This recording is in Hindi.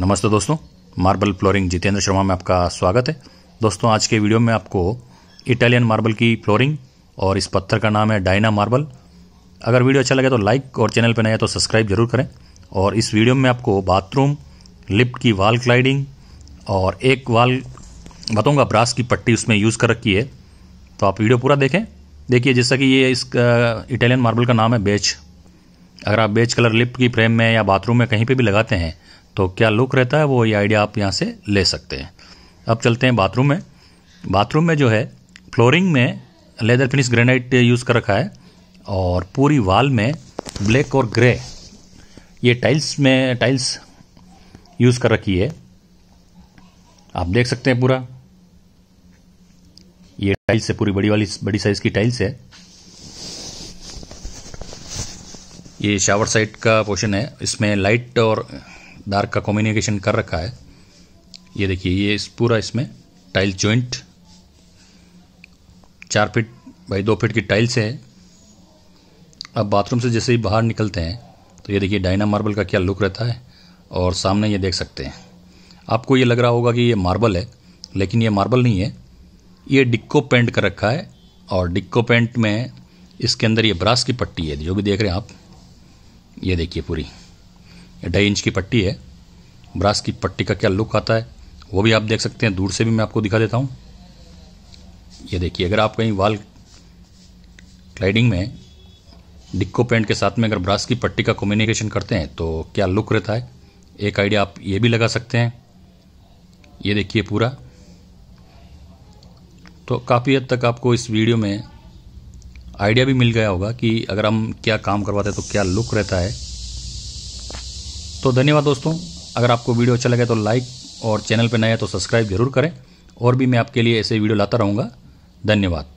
नमस्ते दोस्तों मार्बल फ्लोरिंग जितेंद्र शर्मा में आपका स्वागत है दोस्तों आज के वीडियो में आपको इटालियन मार्बल की फ्लोरिंग और इस पत्थर का नाम है डायना मार्बल अगर वीडियो अच्छा लगे तो लाइक और चैनल पर नया तो सब्सक्राइब जरूर करें और इस वीडियो में आपको बाथरूम लिफ्ट की वाल क्लाइडिंग और एक वाल बताऊँगा ब्रास की पट्टी उसमें यूज़ कर रखी है तो आप वीडियो पूरा देखें देखिए जैसा कि ये इस इटालियन मार्बल का नाम है बेच अगर आप बेच कलर लिप की फ्रेम में या बाथरूम में कहीं पे भी लगाते हैं तो क्या लुक रहता है वो ये आइडिया आप यहाँ से ले सकते हैं अब चलते हैं बाथरूम में बाथरूम में जो है फ्लोरिंग में लेदर फिनिश ग्रेनाइट यूज़ कर रखा है और पूरी वाल में ब्लैक और ग्रे ये टाइल्स में टाइल्स यूज़ कर रखी है आप देख सकते हैं पूरा ये टाइल्स है पूरी बड़ी वाली बड़ी साइज़ की टाइल्स है ये शावर साइड का पोर्शन है इसमें लाइट और डार्क का कॉम्बिनेशन कर रखा है ये देखिए ये इस पूरा इसमें टाइल जॉइंट चार फिट बाई दो फिट की टाइल्स है अब बाथरूम से जैसे ही बाहर निकलते हैं तो ये देखिए डाइना मार्बल का क्या लुक रहता है और सामने ये देख सकते हैं आपको ये लग रहा होगा कि ये मार्बल है लेकिन ये मार्बल नहीं है ये डिक्को पेंट कर रखा है और डिक्को पेंट में इसके अंदर ये ब्रास की पट्टी है जो भी देख रहे हैं आप ये देखिए पूरी ढाई इंच की पट्टी है ब्रास की पट्टी का क्या लुक आता है वो भी आप देख सकते हैं दूर से भी मैं आपको दिखा देता हूँ ये देखिए अगर आप कहीं वाल क्लाइडिंग में डिक्को पेंट के साथ में अगर ब्रास की पट्टी का कम्युनिकेशन करते हैं तो क्या लुक रहता है एक आइडिया आप ये भी लगा सकते हैं ये देखिए पूरा तो काफ़ी हद तक आपको इस वीडियो में आइडिया भी मिल गया होगा कि अगर हम क्या काम करवाते हैं तो क्या लुक रहता है तो धन्यवाद दोस्तों अगर आपको वीडियो अच्छा लगे तो लाइक और चैनल पर नया तो सब्सक्राइब जरूर करें और भी मैं आपके लिए ऐसे वीडियो लाता रहूँगा धन्यवाद